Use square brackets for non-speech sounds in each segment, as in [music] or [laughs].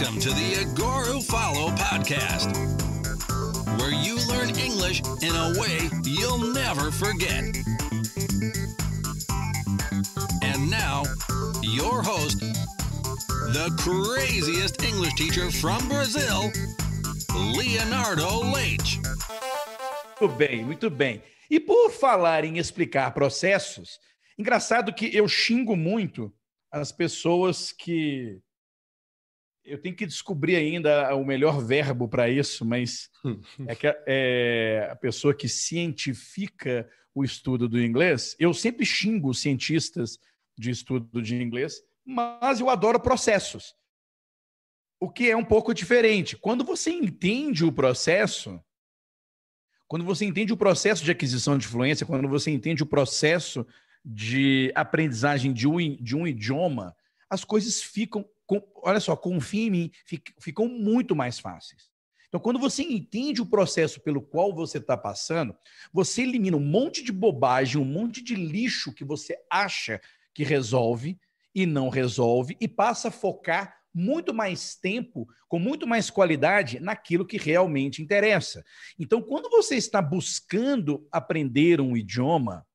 Welcome to the Agoru Follow podcast, where you learn English in a way you'll never forget. And now, your host, the craziest English teacher from Brazil, Leonardo Leite. Muito bem, muito bem. E por falar em explicar processos, engraçado que eu xingo muito as pessoas que eu tenho que descobrir ainda o melhor verbo para isso, mas é que é, a pessoa que cientifica o estudo do inglês, eu sempre xingo cientistas de estudo de inglês, mas eu adoro processos. O que é um pouco diferente. Quando você entende o processo, quando você entende o processo de aquisição de fluência, quando você entende o processo de aprendizagem de um, de um idioma, as coisas ficam com, olha só, confia em mim, fic, ficam muito mais fáceis. Então, quando você entende o processo pelo qual você está passando, você elimina um monte de bobagem, um monte de lixo que você acha que resolve e não resolve, e passa a focar muito mais tempo, com muito mais qualidade naquilo que realmente interessa. Então, quando você está buscando aprender um idioma,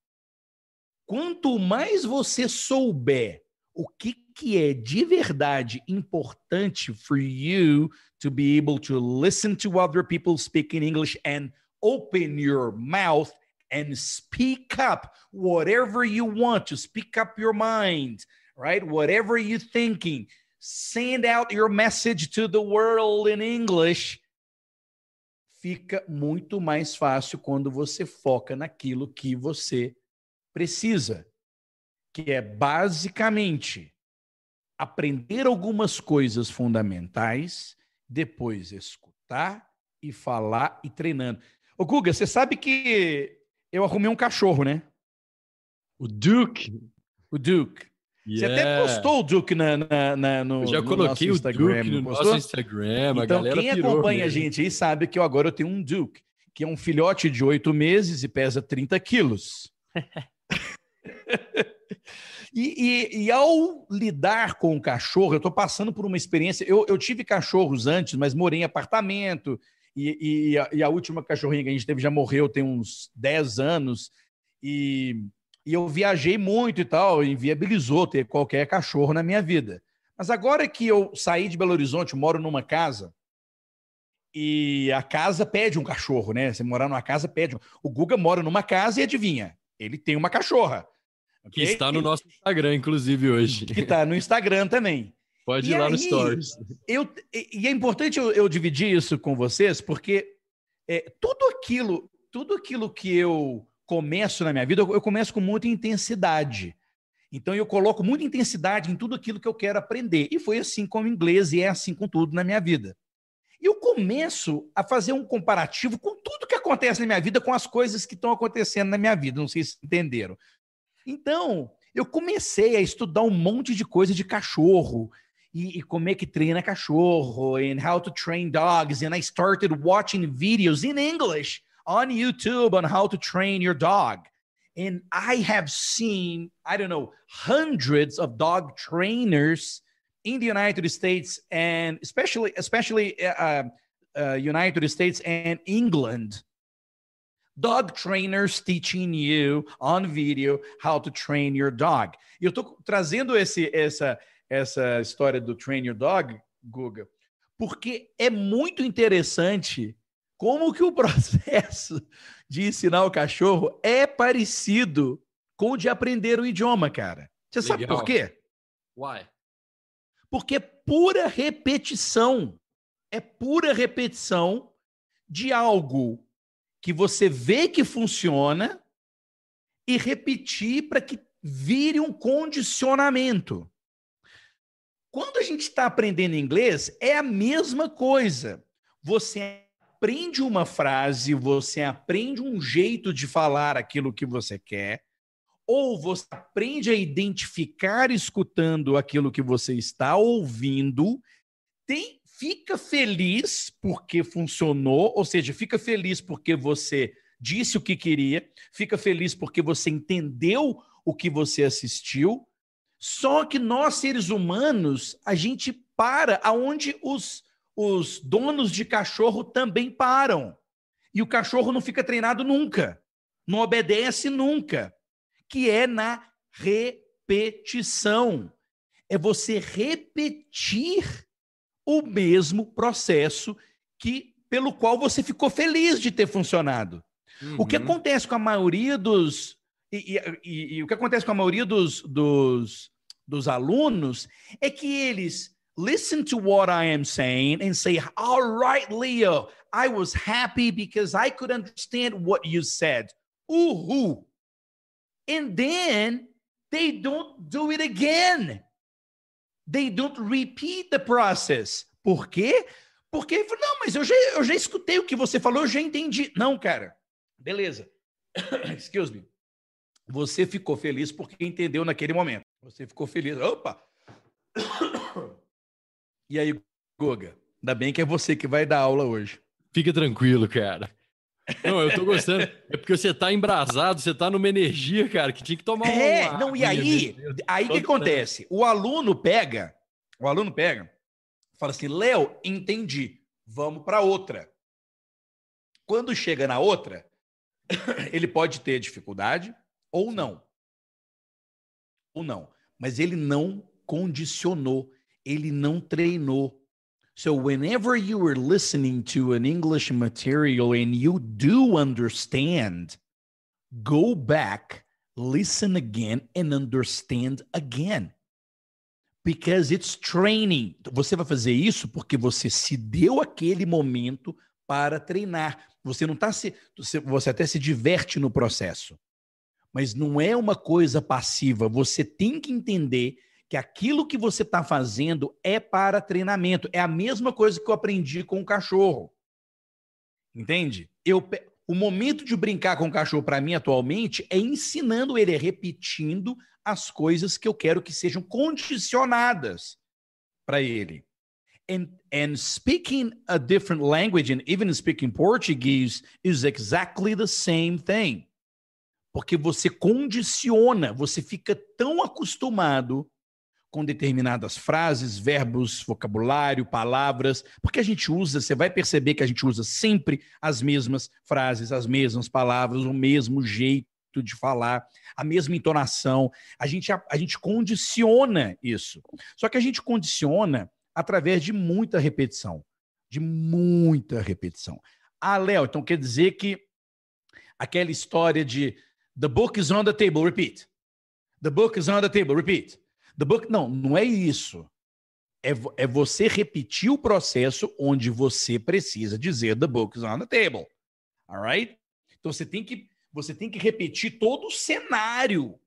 quanto mais você souber o que, que é de verdade importante for you to be able to listen to other people speak in English and open your mouth and speak up whatever you want to speak up your mind, right? Whatever you're thinking, send out your message to the world in English. Fica muito mais fácil quando você foca naquilo que você precisa. que é basicamente aprender algumas coisas fundamentais, depois escutar e falar e treinando. Ô, Guga, você sabe que eu arrumei um cachorro, né? O Duke. O Duke. Yeah. Você até postou o Duke na, na, na no, eu já coloquei o Duke no nosso Instagram. Então, quem acompanha a né? gente aí sabe que eu agora eu tenho um Duke, que é um filhote de oito meses e pesa 30 quilos. [laughs] e, e, e, ao lidar com o cachorro, eu estou passando por uma experiência. Eu, eu, tive cachorros antes, mas morei em apartamento. E, e a, a, última cachorrinha que a gente teve já morreu tem uns 10 anos. E, eu viajei muito e tal, inviabilizou ter qualquer cachorro na minha vida. Mas agora que eu saí de Belo Horizonte, moro numa casa, e a casa pede um cachorro, né? Você morar numa casa pede. O Guga mora numa casa e adivinha, ele tem uma cachorra. Que okay? está no nosso Instagram, inclusive, hoje. Que está no Instagram também. Pode e ir aí, lá no Stories. Eu, e é importante eu, eu dividir isso com vocês, porque é, tudo aquilo tudo aquilo que eu começo na minha vida, eu, eu começo com muita intensidade. Então, eu coloco muita intensidade em tudo aquilo que eu quero aprender. E foi assim com o inglês e é assim com tudo na minha vida. E eu começo a fazer um comparativo com tudo que acontece na minha vida, com as coisas que estão acontecendo na minha vida. Não sei se entenderam. Então, eu comecei a estudar um monte de coisa de cachorro e, e como é que treina cachorro, and how to train dogs, and I started watching videos in English on YouTube on how to train your dog. And I have seen, I don't know, hundreds of dog trainers in the United States and especially, especially uh, uh, uh United States and England. Dog Trainers Teaching You on Video How to Train Your Dog. E eu estou trazendo esse, essa, essa história do Train Your Dog, Guga, porque é muito interessante como que o [laughs] processo de ensinar o cachorro é parecido com o de aprender o idioma, cara. Você Legal. sabe por quê? Why? Porque é pura repetição. É pura repetição de algo que você vê que funciona e repetir para que vire um condicionamento. Quando a gente está aprendendo inglês, é a mesma coisa. Você aprende uma frase, você aprende um jeito de falar aquilo que você quer, ou você aprende a identificar escutando aquilo que você está ouvindo, tem fica feliz porque funcionou, ou seja, fica feliz porque você disse o que queria, fica feliz porque você entendeu o que você assistiu. Só que nós, seres humanos, a gente para aonde os, os donos de cachorro também param. E o cachorro não fica treinado nunca, não obedece nunca, que é na repetição. É você repetir o mesmo processo que pelo qual você ficou feliz de ter funcionado. Uhum. O que uhum. acontece com a maioria dos. E, e, e, e, o que acontece com a maioria dos, dos, dos alunos é que eles listen to what I am saying and say, all right, Leo, I was happy because I could understand what you said. Uhul. And then they don't do it again. They don't repeat the process. Por quê? Porque, não, mas eu já, eu já escutei o que você falou, eu já entendi. Não, cara. Beleza. [coughs] Excuse me. Você ficou feliz porque entendeu naquele momento. Você ficou feliz. Opa! [coughs] E aí, Goga? Ainda bem que é você que vai dar aula hoje. Fica tranquilo, cara. Não, eu tô gostando. É porque você tá embrasado, você tá numa energia, cara, que tinha que tomar É, uma... não, e aí, aí que acontece? O aluno pega, o aluno pega, fala assim: "Léo, entendi. Vamos para outra". Quando chega na outra, [coughs] ele pode ter dificuldade ou não. Ou não, mas ele não condicionou, ele não treinou So, whenever you are listening to an English material and you do understand, go back, listen again, and understand again. Because it's training. Você vai fazer isso porque você se deu aquele momento para treinar. Você não está se. Você até se diverte no processo. Mas não é uma coisa passiva. Você tem que entender que aquilo que você está fazendo é para treinamento. É a mesma coisa que eu aprendi com o cachorro. Entende? Eu, o momento de brincar com o cachorro para mim atualmente é ensinando ele, é repetindo as coisas que eu quero que sejam condicionadas para ele. And, and speaking a different language and even speaking Portuguese is exactly the same thing. Porque você condiciona, você fica tão acostumado com determinadas frases, verbos, vocabulário, palavras, porque a gente usa, você vai perceber que a gente usa sempre as mesmas frases, as mesmas palavras, o mesmo jeito de falar, a mesma entonação. A gente, a, a gente condiciona isso. Só que a gente condiciona através de muita repetição. De muita repetição. Ah, Léo, então quer dizer que aquela história de The book is on the table, repeat. The book is on the table, repeat. The book, não, não é isso. É, é você repetir o processo onde você precisa dizer the book is on the table. Alright? Então você tem que você tem que repetir todo o cenário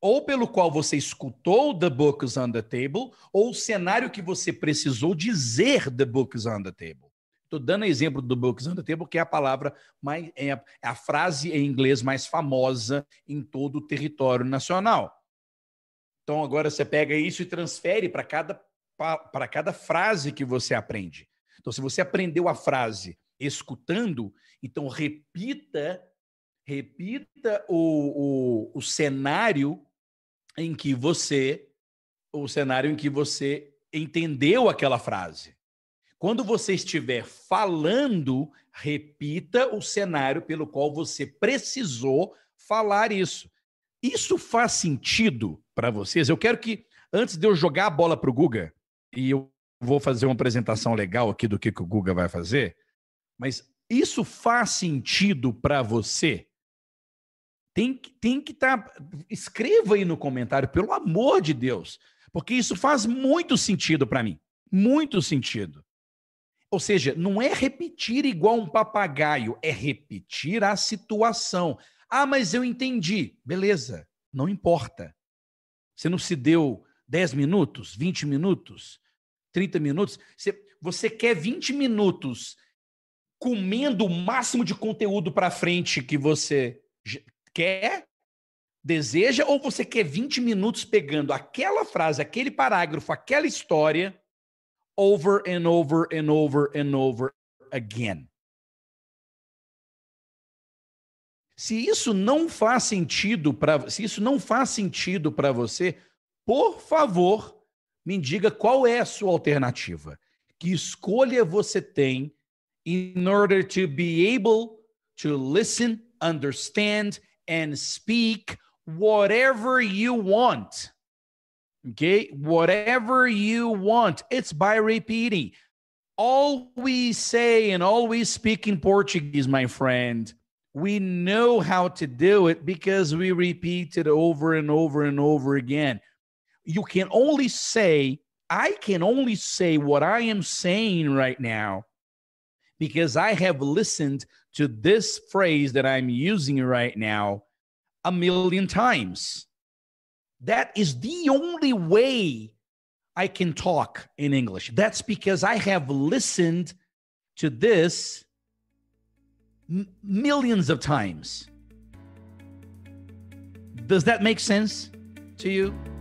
ou pelo qual você escutou the book is on the table ou o cenário que você precisou dizer the book is on the table. Estou dando exemplo do Books on the Table, que é a palavra mais, é a, é a frase em inglês mais famosa em todo o território nacional. Então agora você pega isso e transfere para cada para cada frase que você aprende. Então se você aprendeu a frase escutando, então repita repita o, o, o cenário em que você o cenário em que você entendeu aquela frase. Quando você estiver falando, repita o cenário pelo qual você precisou falar isso. Isso faz sentido para vocês? Eu quero que, antes de eu jogar a bola para o Guga, e eu vou fazer uma apresentação legal aqui do que, que o Guga vai fazer, mas isso faz sentido para você? Tem que tem que estar tá... escreva aí no comentário pelo amor de Deus, porque isso faz muito sentido para mim, muito sentido. Ou seja, não é repetir igual um papagaio, é repetir a situação. Ah, mas eu entendi. Beleza, não importa. Você não se deu 10 minutos, 20 minutos, 30 minutos. Você, você quer 20 minutos comendo o máximo de conteúdo para frente que você quer, deseja, ou você quer 20 minutos pegando aquela frase, aquele parágrafo, aquela história, over and over and over and over again. Se isso não faz sentido para se isso não faz sentido para você, por favor, me diga qual é a sua alternativa. Que escolha você tem in order to be able to listen, understand and speak whatever you want. Okay? Whatever you want. It's by repeating. Always say and always speak in Portuguese, my friend. we know how to do it because we repeat it over and over and over again. You can only say, I can only say what I am saying right now because I have listened to this phrase that I'm using right now a million times. That is the only way I can talk in English. That's because I have listened to this m- millions of times. Does that make sense to you?